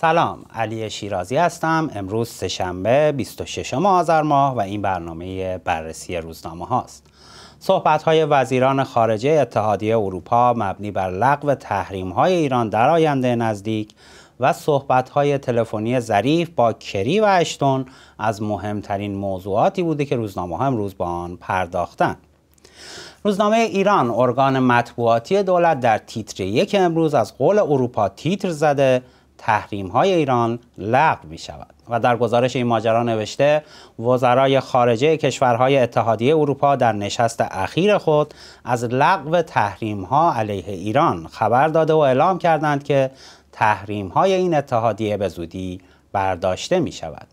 سلام علی شیرازی هستم امروز سهشنبه 26 آذر ماه و این برنامه بررسی روزنامه هاست صحبت های وزیران خارجه اتحادیه اروپا مبنی بر لغو تحریم های ایران در آینده نزدیک و صحبت های تلفنی ظریف با کری و اشتون از مهمترین موضوعاتی بوده که روزنامه ها امروز با آن پرداختند. روزنامه ایران ارگان مطبوعاتی دولت در تیتر یک امروز از قول اروپا تیتر زده تحریم های ایران لغو می شود و در گزارش این ماجرا نوشته وزرای خارجه کشورهای اتحادیه اروپا در نشست اخیر خود از لغو تحریم ها علیه ایران خبر داده و اعلام کردند که تحریم های این اتحادیه به زودی برداشته می شود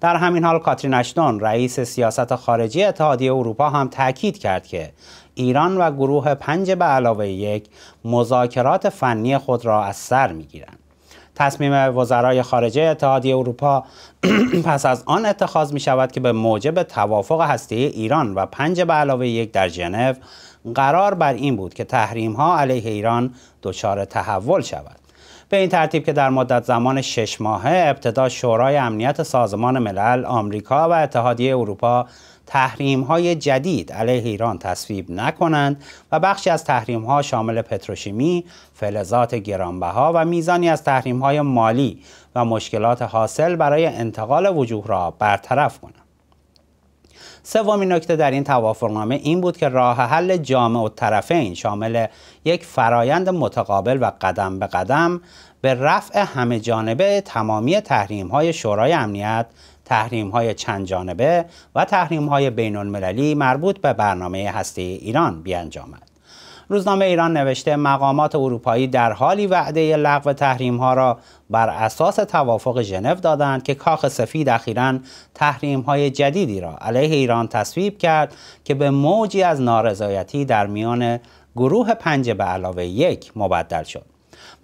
در همین حال کاترین اشتون رئیس سیاست خارجی اتحادیه اروپا هم تاکید کرد که ایران و گروه پنج به علاوه یک مذاکرات فنی خود را از سر گیرند تصمیم وزرای خارجه اتحادیه اروپا پس از آن اتخاذ می شود که به موجب توافق هسته ایران و پنج به علاوه یک در ژنو قرار بر این بود که تحریم ها علیه ایران دچار تحول شود به این ترتیب که در مدت زمان شش ماهه ابتدا شورای امنیت سازمان ملل آمریکا و اتحادیه اروپا تحریم های جدید علیه ایران تصویب نکنند و بخشی از تحریم ها شامل پتروشیمی، فلزات گرانبها و میزانی از تحریم های مالی و مشکلات حاصل برای انتقال وجوه را برطرف کنند. سومین نکته در این توافقنامه این بود که راه حل جامع و طرفین شامل یک فرایند متقابل و قدم به قدم به رفع همه جانبه تمامی تحریم های شورای امنیت تحریم های چند جانبه و تحریم های بین المللی مربوط به برنامه هستی ایران بیانجامد. روزنامه ایران نوشته مقامات اروپایی در حالی وعده لغو تحریم ها را بر اساس توافق ژنو دادند که کاخ سفید اخیرا تحریم های جدیدی را علیه ایران تصویب کرد که به موجی از نارضایتی در میان گروه پنج به علاوه یک مبدل شد.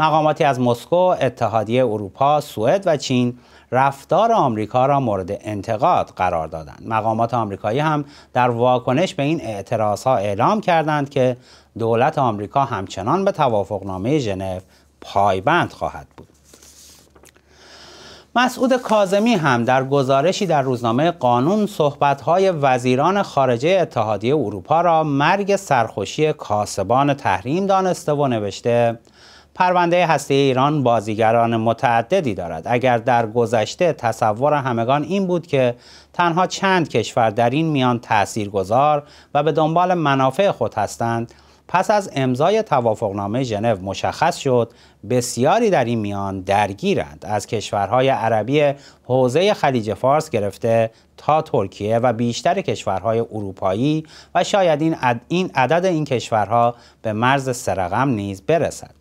مقاماتی از مسکو، اتحادیه اروپا، سوئد و چین رفتار آمریکا را مورد انتقاد قرار دادند مقامات آمریکایی هم در واکنش به این ها اعلام کردند که دولت آمریکا همچنان به توافقنامه ژنو پایبند خواهد بود مسعود کازمی هم در گزارشی در روزنامه قانون صحبتهای وزیران خارجه اتحادیه اروپا را مرگ سرخوشی کاسبان تحریم دانسته و نوشته پرونده هسته ایران بازیگران متعددی دارد اگر در گذشته تصور همگان این بود که تنها چند کشور در این میان گذار و به دنبال منافع خود هستند پس از امضای توافقنامه ژنو مشخص شد بسیاری در این میان درگیرند از کشورهای عربی حوزه خلیج فارس گرفته تا ترکیه و بیشتر کشورهای اروپایی و شاید این, عدد این کشورها به مرز سرقم نیز برسد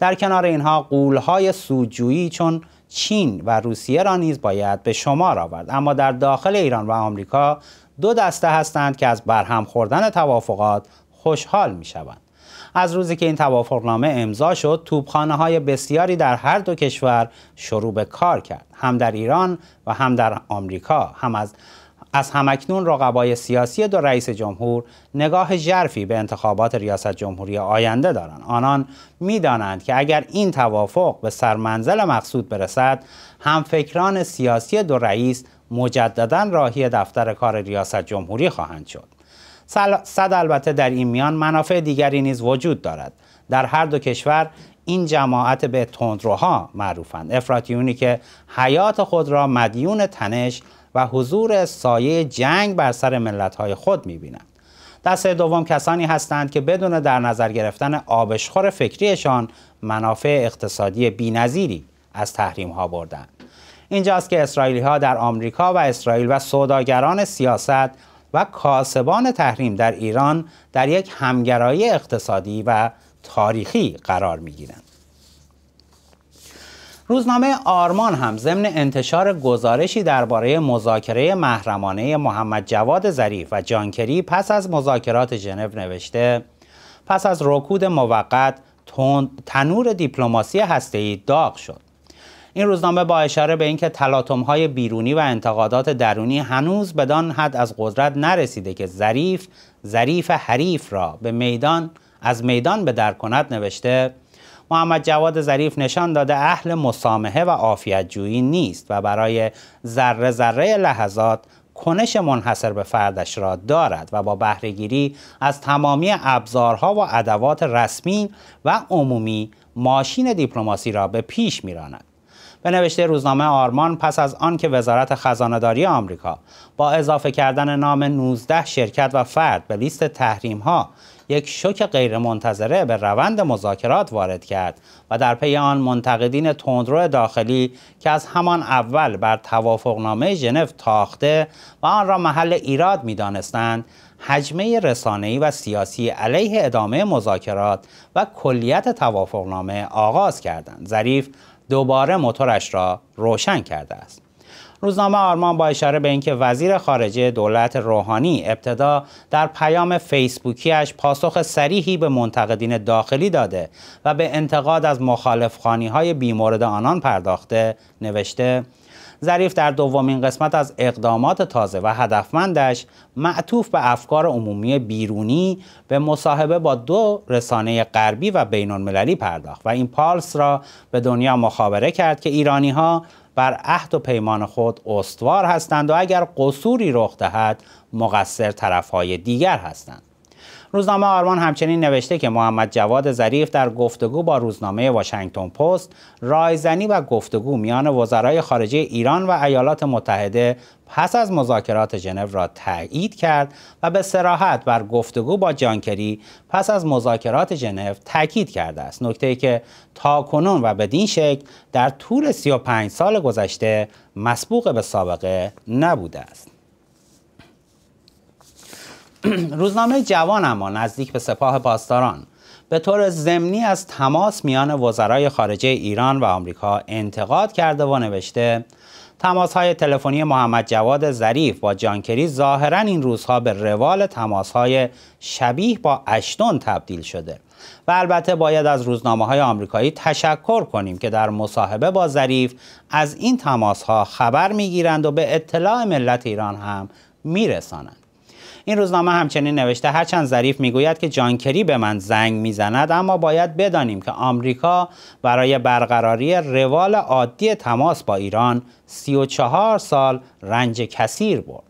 در کنار اینها قولهای سودجویی چون چین و روسیه را نیز باید به شمار آورد اما در داخل ایران و آمریکا دو دسته هستند که از برهم خوردن توافقات خوشحال می شوند. از روزی که این توافقنامه امضا شد توبخانه های بسیاری در هر دو کشور شروع به کار کرد هم در ایران و هم در آمریکا هم از از همکنون رقبای سیاسی دو رئیس جمهور نگاه ژرفی به انتخابات ریاست جمهوری آینده دارند آنان میدانند که اگر این توافق به سرمنزل مقصود برسد همفکران سیاسی دو رئیس مجددا راهی دفتر کار ریاست جمهوری خواهند شد صد البته در این میان منافع دیگری نیز وجود دارد در هر دو کشور این جماعت به تندروها معروفند افراتیونی که حیات خود را مدیون تنش و حضور سایه جنگ بر سر های خود میبینند دسته دوم کسانی هستند که بدون در نظر گرفتن آبشخور فکریشان منافع اقتصادی بینظیری از تحریم ها بردند. اینجاست که اسرائیلی ها در آمریکا و اسرائیل و سوداگران سیاست و کاسبان تحریم در ایران در یک همگرایی اقتصادی و تاریخی قرار می گیرند. روزنامه آرمان هم ضمن انتشار گزارشی درباره مذاکره محرمانه محمد جواد ظریف و جانکری پس از مذاکرات ژنو نوشته پس از رکود موقت تنور دیپلماسی هسته‌ای داغ شد این روزنامه با اشاره به اینکه های بیرونی و انتقادات درونی هنوز بدان حد از قدرت نرسیده که ظریف ظریف حریف را به میدان از میدان به در کند نوشته محمد جواد ظریف نشان داده اهل مسامحه و جویی نیست و برای ذره ذره لحظات کنش منحصر به فردش را دارد و با بهرهگیری از تمامی ابزارها و ادوات رسمی و عمومی ماشین دیپلماسی را به پیش میراند به نوشته روزنامه آرمان پس از آن که وزارت خزانهداری آمریکا با اضافه کردن نام 19 شرکت و فرد به لیست تحریم ها یک شوک غیرمنتظره به روند مذاکرات وارد کرد و در پی آن منتقدین تندرو داخلی که از همان اول بر توافقنامه ژنو تاخته و آن را محل ایراد میدانستند حجمه رسانه‌ای و سیاسی علیه ادامه مذاکرات و کلیت توافقنامه آغاز کردند ظریف دوباره موتورش را روشن کرده است روزنامه آرمان با اشاره به اینکه وزیر خارجه دولت روحانی ابتدا در پیام فیسبوکیش پاسخ سریحی به منتقدین داخلی داده و به انتقاد از مخالفخانی های بیمورد آنان پرداخته نوشته ظریف در دومین قسمت از اقدامات تازه و هدفمندش معطوف به افکار عمومی بیرونی به مصاحبه با دو رسانه غربی و بین المللی پرداخت و این پالس را به دنیا مخابره کرد که ایرانی ها بر عهد و پیمان خود استوار هستند و اگر قصوری رخ دهد مقصر طرفهای دیگر هستند روزنامه آرمان همچنین نوشته که محمد جواد ظریف در گفتگو با روزنامه واشنگتن پست رایزنی و گفتگو میان وزرای خارجه ایران و ایالات متحده پس از مذاکرات ژنو را تایید کرد و به سراحت بر گفتگو با جانکری پس از مذاکرات ژنو تاکید کرده است نکته که تاکنون و بدین شکل در طول 35 سال گذشته مسبوق به سابقه نبوده است روزنامه جوان اما نزدیک به سپاه پاسداران به طور ضمنی از تماس میان وزرای خارجه ایران و آمریکا انتقاد کرده و نوشته تماس های تلفنی محمد جواد ظریف با جانکری ظاهرا این روزها به روال تماس های شبیه با اشتون تبدیل شده و البته باید از روزنامه های آمریکایی تشکر کنیم که در مصاحبه با ظریف از این تماس ها خبر میگیرند و به اطلاع ملت ایران هم میرسانند این روزنامه همچنین نوشته هرچند ظریف میگوید که جانکری به من زنگ میزند اما باید بدانیم که آمریکا برای برقراری روال عادی تماس با ایران 34 سال رنج کثیر برد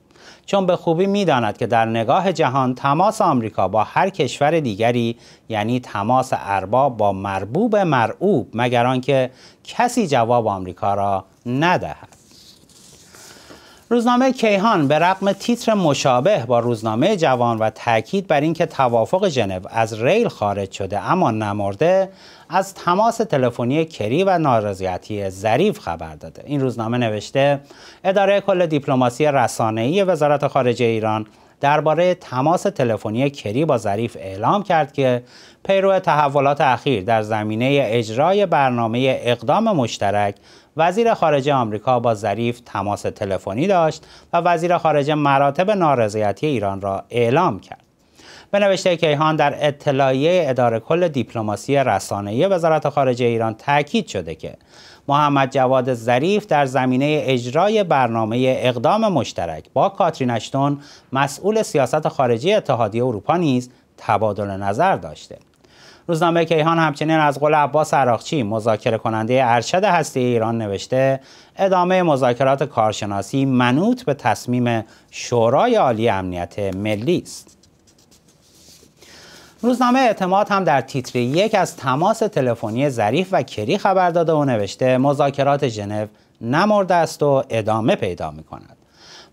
چون به خوبی میداند که در نگاه جهان تماس آمریکا با هر کشور دیگری یعنی تماس ارباب با مربوب مرعوب مگر آنکه کسی جواب آمریکا را ندهد روزنامه کیهان به رغم تیتر مشابه با روزنامه جوان و تاکید بر اینکه توافق ژنو از ریل خارج شده اما نمرده از تماس تلفنی کری و نارضایتی ظریف خبر داده این روزنامه نوشته اداره کل دیپلماسی رسانه‌ای وزارت خارجه ایران درباره تماس تلفنی کری با ظریف اعلام کرد که پیرو تحولات اخیر در زمینه اجرای برنامه اقدام مشترک وزیر خارجه آمریکا با ظریف تماس تلفنی داشت و وزیر خارجه مراتب نارضایتی ایران را اعلام کرد به نوشته کیهان در اطلاعیه اداره کل دیپلماسی رسانه‌ای وزارت خارجه ایران تاکید شده که محمد جواد ظریف در زمینه اجرای برنامه اقدام مشترک با کاترین اشتون مسئول سیاست خارجی اتحادیه اروپا نیز تبادل نظر داشته روزنامه کیهان همچنین از قول عباس عراقچی مذاکره کننده ارشد هستی ایران نوشته ادامه مذاکرات کارشناسی منوط به تصمیم شورای عالی امنیت ملی است روزنامه اعتماد هم در تیتر یک از تماس تلفنی ظریف و کری خبر داده و نوشته مذاکرات ژنو نمرده است و ادامه پیدا می کند.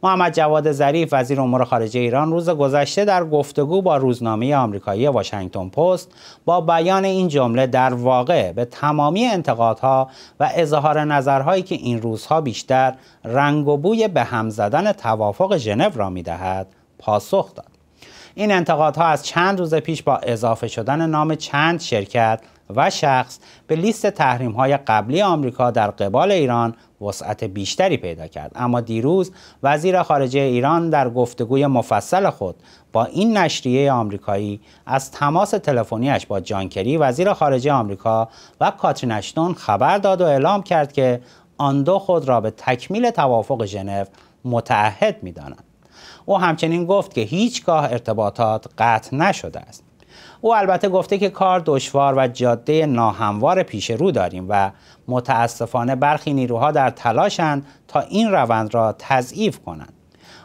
محمد جواد ظریف وزیر امور خارجه ایران روز گذشته در گفتگو با روزنامه آمریکایی واشنگتن پست با بیان این جمله در واقع به تمامی انتقادها و اظهار نظرهایی که این روزها بیشتر رنگ و بوی به هم زدن توافق ژنو را میدهد پاسخ داد این انتقادها از چند روز پیش با اضافه شدن نام چند شرکت و شخص به لیست تحریم های قبلی آمریکا در قبال ایران وسعت بیشتری پیدا کرد اما دیروز وزیر خارجه ایران در گفتگوی مفصل خود با این نشریه آمریکایی از تماس اش با جانکری وزیر خارجه آمریکا و کاترین اشتون خبر داد و اعلام کرد که آن دو خود را به تکمیل توافق ژنو متعهد می‌دانند او همچنین گفت که هیچگاه ارتباطات قطع نشده است او البته گفته که کار دشوار و جاده ناهموار پیش رو داریم و متاسفانه برخی نیروها در تلاشند تا این روند را تضعیف کنند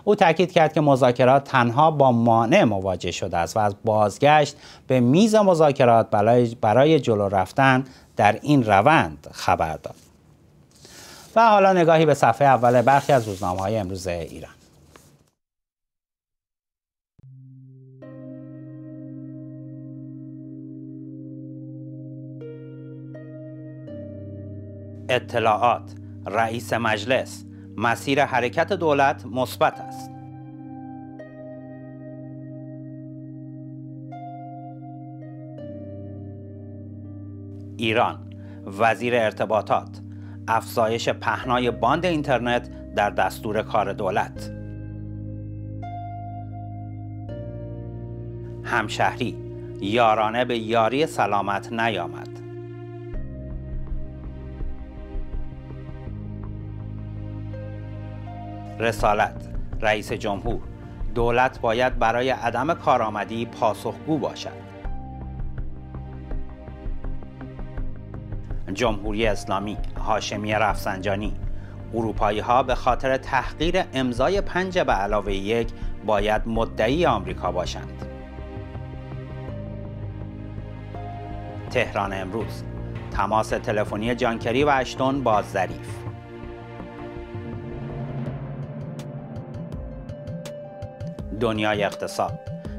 او تاکید کرد که مذاکرات تنها با مانع مواجه شده است و از بازگشت به میز مذاکرات برای جلو رفتن در این روند خبر داد و حالا نگاهی به صفحه اول برخی از روزنامه های امروز ایران اطلاعات رئیس مجلس مسیر حرکت دولت مثبت است ایران وزیر ارتباطات افزایش پهنای باند اینترنت در دستور کار دولت همشهری یارانه به یاری سلامت نیامد رسالت رئیس جمهور دولت باید برای عدم کارآمدی پاسخگو باشد جمهوری اسلامی هاشمی رفسنجانی اروپایی ها به خاطر تحقیر امضای پنج به علاوه یک باید مدعی آمریکا باشند تهران امروز تماس تلفنی جانکری و اشتون با ظریف دنیای اقتصاد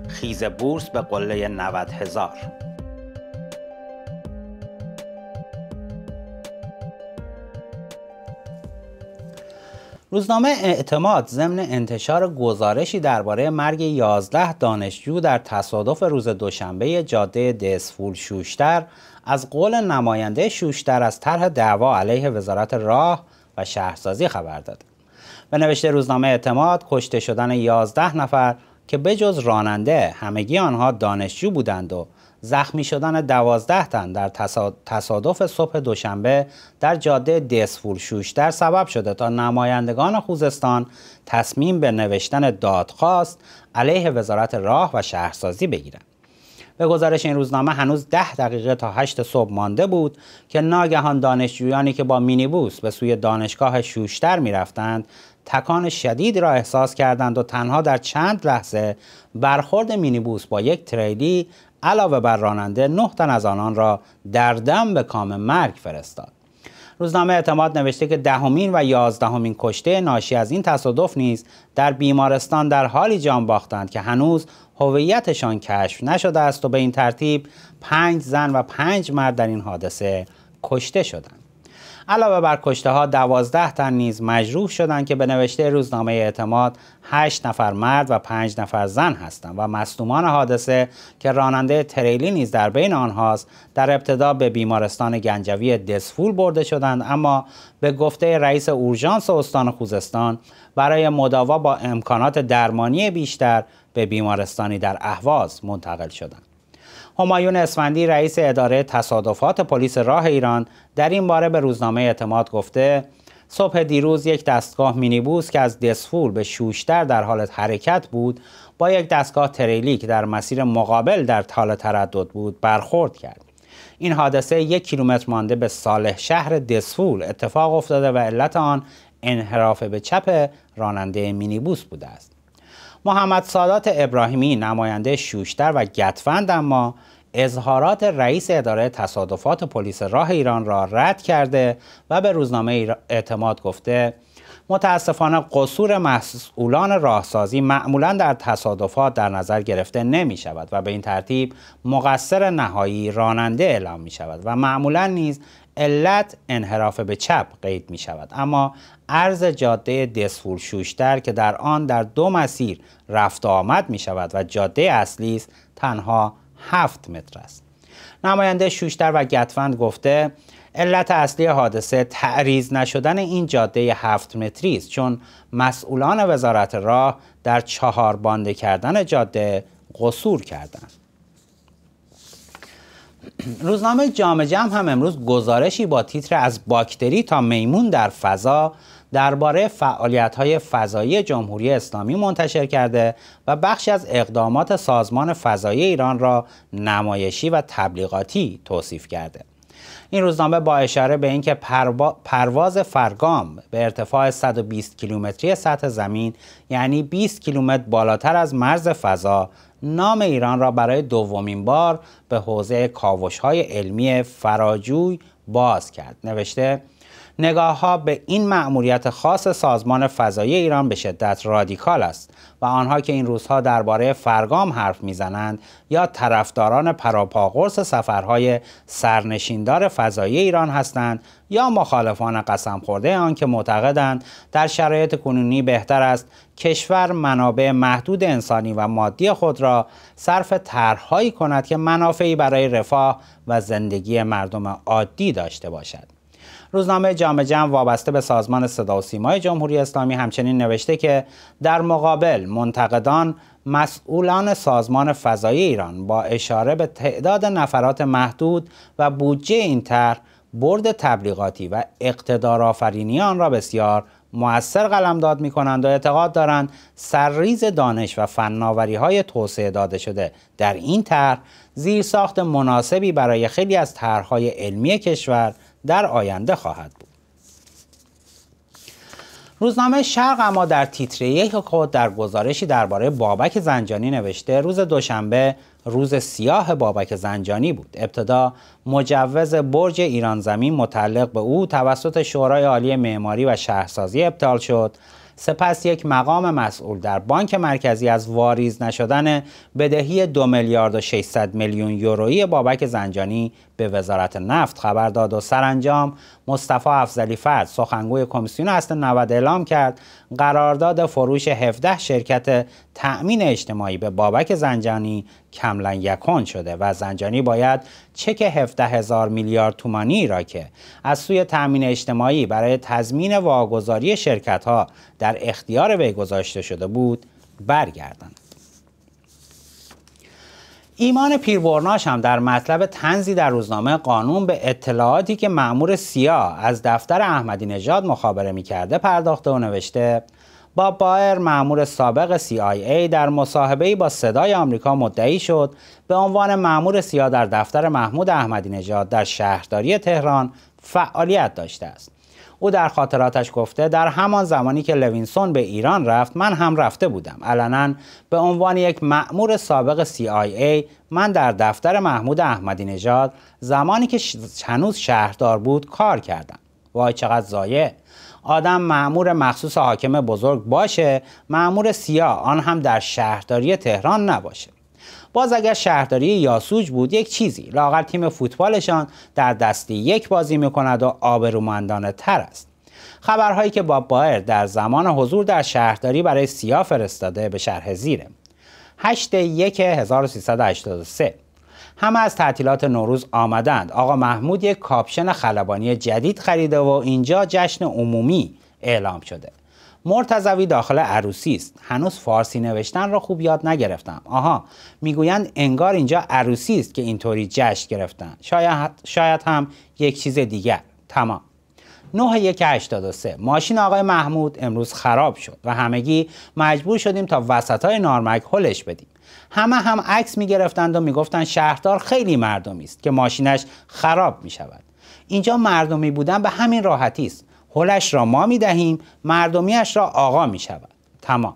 خیز بورس به قله 90 هزار روزنامه اعتماد ضمن انتشار گزارشی درباره مرگ 11 دانشجو در تصادف روز دوشنبه جاده دسفول شوشتر از قول نماینده شوشتر از طرح دعوا علیه وزارت راه و شهرسازی خبر داد. به نوشته روزنامه اعتماد کشته شدن 11 نفر که بجز راننده همگی آنها دانشجو بودند و زخمی شدن 12 تن در تصادف صبح دوشنبه در جاده شوش در سبب شده تا نمایندگان خوزستان تصمیم به نوشتن دادخواست علیه وزارت راه و شهرسازی بگیرند. به گزارش این روزنامه هنوز ده دقیقه تا هشت صبح مانده بود که ناگهان دانشجویانی که با مینیبوس به سوی دانشگاه شوشتر میرفتند تکان شدید را احساس کردند و تنها در چند لحظه برخورد مینیبوس با یک تریلی علاوه بر راننده نه تن از آنان را در دم به کام مرگ فرستاد روزنامه اعتماد نوشته که دهمین و یازدهمین کشته ناشی از این تصادف نیز در بیمارستان در حالی جان باختند که هنوز هویتشان کشف نشده است و به این ترتیب پنج زن و پنج مرد در این حادثه کشته شدند علاوه بر کشته ها 12 تن نیز مجروح شدند که به نوشته روزنامه اعتماد 8 نفر مرد و 5 نفر زن هستند و مصدومان حادثه که راننده تریلی نیز در بین آنهاست در ابتدا به بیمارستان گنجوی دسفول برده شدند اما به گفته رئیس اورژانس استان خوزستان برای مداوا با امکانات درمانی بیشتر به بیمارستانی در اهواز منتقل شدند همایون اسفندی رئیس اداره تصادفات پلیس راه ایران در این باره به روزنامه اعتماد گفته صبح دیروز یک دستگاه مینیبوس که از دسفول به شوشتر در حال حرکت بود با یک دستگاه تریلی که در مسیر مقابل در حال تردد بود برخورد کرد این حادثه یک کیلومتر مانده به صالح شهر دسفول اتفاق افتاده و علت آن انحراف به چپ راننده مینیبوس بوده است محمد سادات ابراهیمی نماینده شوشتر و گتفند اما اظهارات رئیس اداره تصادفات پلیس راه ایران را رد کرده و به روزنامه اعتماد گفته متاسفانه قصور مسئولان راهسازی معمولا در تصادفات در نظر گرفته نمی شود و به این ترتیب مقصر نهایی راننده اعلام می شود و معمولا نیز علت انحراف به چپ قید می شود اما عرض جاده دسفول شوشتر که در آن در دو مسیر رفت آمد می شود و جاده اصلی است تنها هفت متر است نماینده شوشتر و گتوند گفته علت اصلی حادثه تعریض نشدن این جاده هفت متری است چون مسئولان وزارت راه در چهار بانده کردن جاده قصور کردند. روزنامه جمع هم امروز گزارشی با تیتر از باکتری تا میمون در فضا درباره های فضایی جمهوری اسلامی منتشر کرده و بخشی از اقدامات سازمان فضایی ایران را نمایشی و تبلیغاتی توصیف کرده. این روزنامه با اشاره به اینکه پرواز فرگام به ارتفاع 120 کیلومتری سطح زمین یعنی 20 کیلومتر بالاتر از مرز فضا نام ایران را برای دومین بار به حوزه کاوش‌های علمی فراجوی باز کرد نوشته نگاه ها به این مأموریت خاص سازمان فضایی ایران به شدت رادیکال است و آنها که این روزها درباره فرگام حرف میزنند یا طرفداران پراپاقرص سفرهای سرنشیندار فضایی ایران هستند یا مخالفان قسم خورده آن که معتقدند در شرایط کنونی بهتر است کشور منابع محدود انسانی و مادی خود را صرف طرحهایی کند که منافعی برای رفاه و زندگی مردم عادی داشته باشد روزنامه جمع وابسته به سازمان صدا و سیمای جمهوری اسلامی همچنین نوشته که در مقابل منتقدان مسئولان سازمان فضایی ایران با اشاره به تعداد نفرات محدود و بودجه این طرح برد تبلیغاتی و آفرینی آن را بسیار مؤثر قلمداد می کنند و اعتقاد دارند سرریز دانش و فناوری های توسعه داده شده در این طرح زیرساخت مناسبی برای خیلی از طرحهای علمی کشور در آینده خواهد بود روزنامه شرق اما در تیتر یک خود در گزارشی درباره بابک زنجانی نوشته روز دوشنبه روز سیاه بابک زنجانی بود ابتدا مجوز برج ایران زمین متعلق به او توسط شورای عالی معماری و شهرسازی ابطال شد سپس یک مقام مسئول در بانک مرکزی از واریز نشدن بدهی دو میلیارد و 600 میلیون یورویی بابک زنجانی به وزارت نفت خبر داد و سرانجام مصطفی افزلی فرد سخنگوی کمیسیون اصل 90 اعلام کرد قرارداد فروش 17 شرکت تأمین اجتماعی به بابک زنجانی کملا یکون شده و زنجانی باید چک 17 هزار میلیارد تومانی را که از سوی تأمین اجتماعی برای تضمین واگذاری شرکت ها در اختیار وی گذاشته شده بود برگردند. ایمان پیربرناش هم در مطلب تنزی در روزنامه قانون به اطلاعاتی که معمور سیا از دفتر احمدی نژاد مخابره میکرده پرداخته و نوشته با بایر معمور سابق CIA در مصاحبه‌ای با صدای آمریکا مدعی شد به عنوان معمور سیا در دفتر محمود احمدی نژاد در شهرداری تهران فعالیت داشته است او در خاطراتش گفته در همان زمانی که لوینسون به ایران رفت من هم رفته بودم علنا به عنوان یک معمور سابق CIA من در دفتر محمود احمدی نژاد زمانی که هنوز شهردار بود کار کردم وای چقدر ضایع؟ آدم معمور مخصوص حاکم بزرگ باشه معمور سیا آن هم در شهرداری تهران نباشه باز اگر شهرداری یاسوج بود یک چیزی لاغر تیم فوتبالشان در دستی یک بازی میکند و آبرومندانه تر است خبرهایی که باب بایر در زمان حضور در شهرداری برای سیا فرستاده به شرح زیره 8 1 1383 همه از تعطیلات نوروز آمدند آقا محمود یک کاپشن خلبانی جدید خریده و اینجا جشن عمومی اعلام شده مرتضوی داخل عروسی است هنوز فارسی نوشتن را خوب یاد نگرفتم آها میگویند انگار اینجا عروسی است که اینطوری جشن گرفتن شاید, شاید هم یک چیز دیگر تمام 9183 ماشین آقای محمود امروز خراب شد و همگی مجبور شدیم تا وسط های نارمک هلش بدیم همه هم عکس می و می شهردار خیلی مردمی است که ماشینش خراب می شود اینجا مردمی بودن به همین راحتی است هلش را ما می دهیم مردمیش را آقا می شود تمام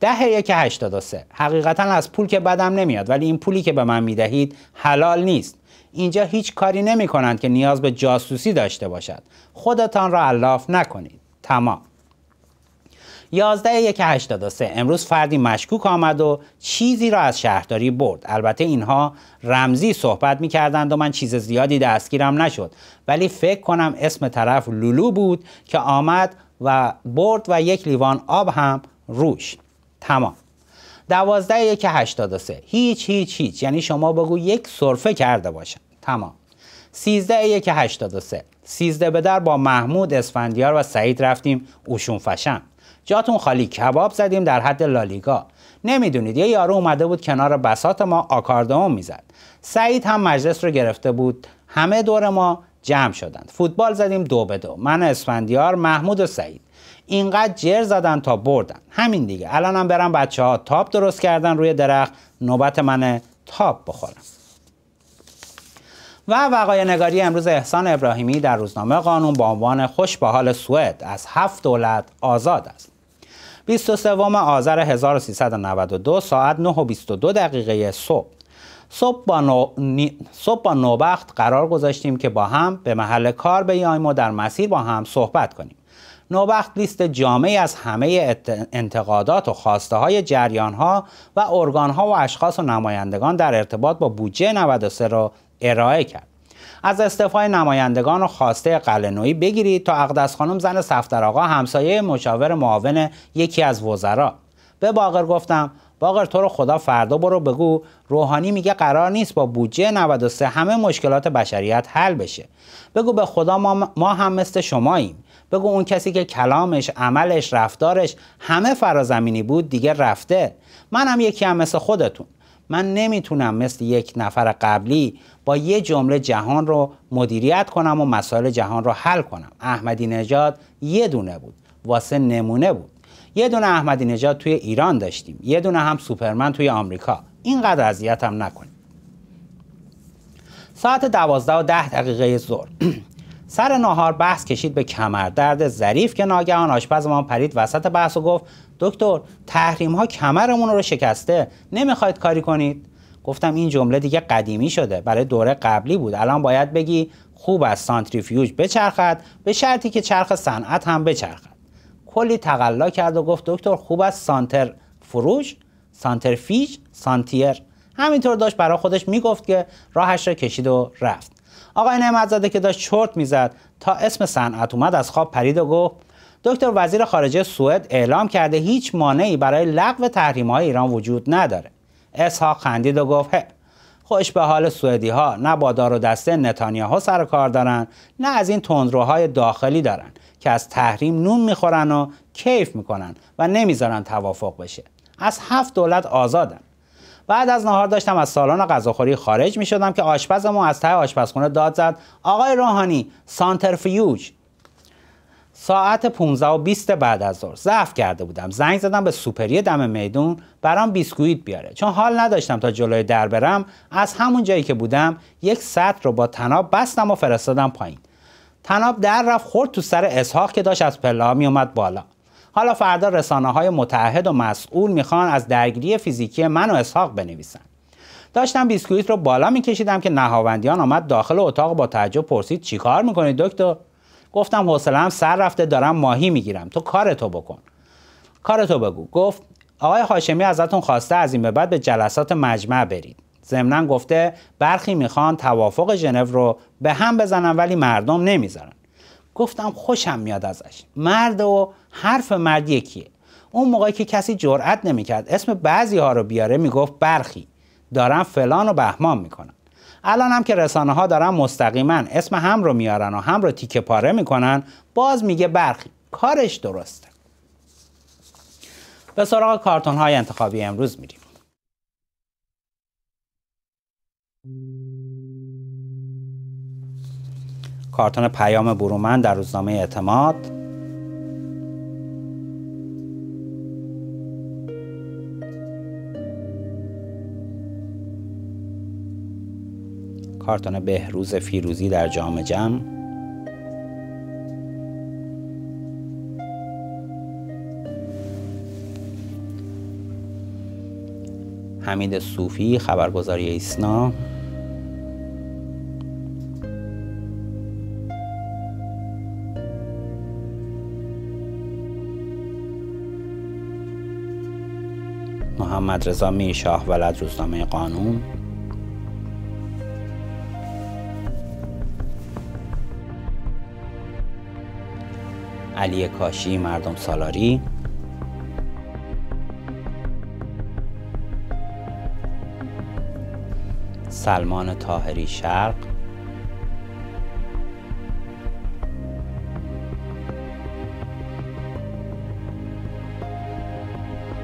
ده یک هشتاد و سه حقیقتا از پول که بدم نمیاد ولی این پولی که به من می دهید حلال نیست اینجا هیچ کاری نمی کنند که نیاز به جاسوسی داشته باشد خودتان را علاف نکنید تمام 11 امروز فردی مشکوک آمد و چیزی را از شهرداری برد البته اینها رمزی صحبت میکردند. و من چیز زیادی دستگیرم نشد ولی فکر کنم اسم طرف لولو بود که آمد و برد و یک لیوان آب هم روش تمام دوازده یک هشتاد سه هیچ هیچ هیچ یعنی شما بگو یک صرفه کرده باشن تمام سیزده یک هشتاد سه سیزده به در با محمود اسفندیار و سعید رفتیم اوشون فشم جاتون خالی کباب زدیم در حد لالیگا نمیدونید یه یارو اومده بود کنار بسات ما آکاردون میزد سعید هم مجلس رو گرفته بود همه دور ما جمع شدند فوتبال زدیم دو به دو من اسفندیار محمود و سعید اینقدر جر زدن تا بردن همین دیگه الانم هم برم بچه ها تاپ درست کردن روی درخت نوبت منه تاپ بخورم و وقای نگاری امروز احسان ابراهیمی در روزنامه قانون با عنوان خوش به حال سوئد از هفت دولت آزاد است. 23 آذر 1392 ساعت 9 و 22 دقیقه صبح صبح با, نو... نوبخت قرار گذاشتیم که با هم به محل کار بیاییم و در مسیر با هم صحبت کنیم نوبخت لیست جامعی از همه انتقادات و خواسته های جریان ها و ارگان ها و اشخاص و نمایندگان در ارتباط با بودجه 93 را ارائه کرد. از استعفای نمایندگان و خواسته قلنوی بگیرید تا اقدس خانم زن سفتر آقا همسایه مشاور معاون یکی از وزرا به باقر گفتم باقر تو رو خدا فردا برو بگو روحانی میگه قرار نیست با بودجه 93 همه مشکلات بشریت حل بشه بگو به خدا ما, ما هم مثل شماییم بگو اون کسی که کلامش عملش رفتارش همه فرازمینی بود دیگه رفته هم یکی هم مثل خودتون من نمیتونم مثل یک نفر قبلی با یه جمله جهان رو مدیریت کنم و مسائل جهان رو حل کنم احمدی نژاد یه دونه بود واسه نمونه بود یه دونه احمدی نژاد توی ایران داشتیم یه دونه هم سوپرمن توی آمریکا اینقدر اذیتم نکنیم ساعت دوازده و ده دقیقه ظهر سر ناهار بحث کشید به کمر درد ظریف که ناگهان ما پرید وسط بحث و گفت دکتر تحریم ها کمرمون رو شکسته نمیخواید کاری کنید گفتم این جمله دیگه قدیمی شده برای دوره قبلی بود الان باید بگی خوب از سانتریفیوژ بچرخد به شرطی که چرخ صنعت هم بچرخد کلی تقلا کرد و گفت دکتر خوب از سانتر فروش سانترفیج سانتیر همینطور داشت برای خودش میگفت که راهش را کشید و رفت آقای نعمتزاده که داشت چرت میزد تا اسم صنعت اومد از خواب پرید و گفت دکتر وزیر خارجه سوئد اعلام کرده هیچ مانعی برای لغو تحریم های ایران وجود نداره اسحاق خندید و گفت خوش به حال سوئدی ها نه با دار و دسته نتانیاهو سر کار دارن نه از این تندروهای داخلی دارن که از تحریم نون میخورن و کیف میکنن و نمیذارن توافق بشه از هفت دولت آزادن بعد از نهار داشتم از سالن غذاخوری خارج می شدم که آشپزمون از ته آشپزخونه داد زد آقای روحانی سانترفیوج ساعت 15 و 20 بعد از ظهر ضعف کرده بودم زنگ زدم به سوپری دم میدون برام بیسکویت بیاره چون حال نداشتم تا جلوی در برم از همون جایی که بودم یک سطر رو با تناب بستم و فرستادم پایین تناب در رفت خورد تو سر اسحاق که داشت از پله ها می اومد بالا حالا فردا رسانه های متحد و مسئول میخوان از درگیری فیزیکی من و اسحاق بنویسن داشتم بیسکویت رو بالا میکشیدم که نهاوندیان آمد داخل اتاق با تعجب پرسید چیکار میکنید دکتر گفتم حوصلهام سر رفته دارم ماهی میگیرم تو تو بکن تو بگو گفت آقای هاشمی ازتون خواسته از این به بعد به جلسات مجمع برید ضمنا گفته برخی میخوان توافق ژنو رو به هم بزنن ولی مردم نمیذارن گفتم خوشم میاد ازش مرد و حرف مرد یکیه اون موقعی که کسی جرأت نمیکرد اسم بعضی ها رو بیاره میگفت برخی دارن فلان و بهمان میکنن الان هم که رسانه ها دارن مستقیما اسم هم رو میارن و هم رو تیکه پاره میکنن باز میگه برخی کارش درسته به سراغ کارتون های انتخابی امروز میریم کارتون پیام برومند در روزنامه اعتماد کارتون بهروز فیروزی در جام جم حمید صوفی خبرگزاری ایسنا محمد رضا شاه ولد روزنامه قانون علی کاشی مردم سالاری سلمان تاهری شرق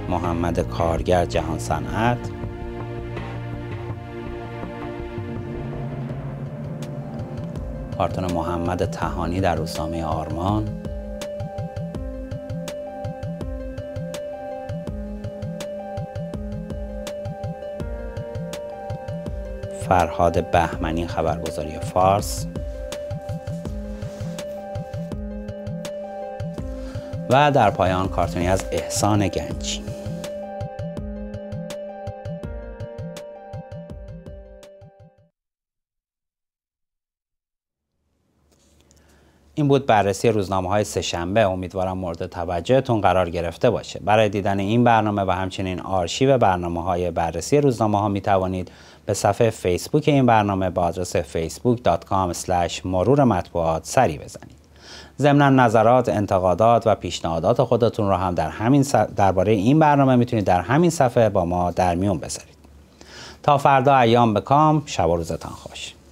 محمد کارگر جهان صنعت کارتون محمد تهانی در روسامه آرمان فرهاد بهمنی خبرگزاری فارس و در پایان کارتونی از احسان گنجی بود بررسی روزنامه های سهشنبه امیدوارم مورد توجهتون قرار گرفته باشه برای دیدن این برنامه و همچنین آرشیو برنامه های بررسی روزنامه ها می توانید به صفحه فیسبوک این برنامه با آدرس facebook.com مرور مطبوعات سری بزنید ضمن نظرات، انتقادات و پیشنهادات خودتون رو هم در همین درباره این برنامه میتونید در همین صفحه با ما در میون بذارید تا فردا ایام کام شب و روزتان خوش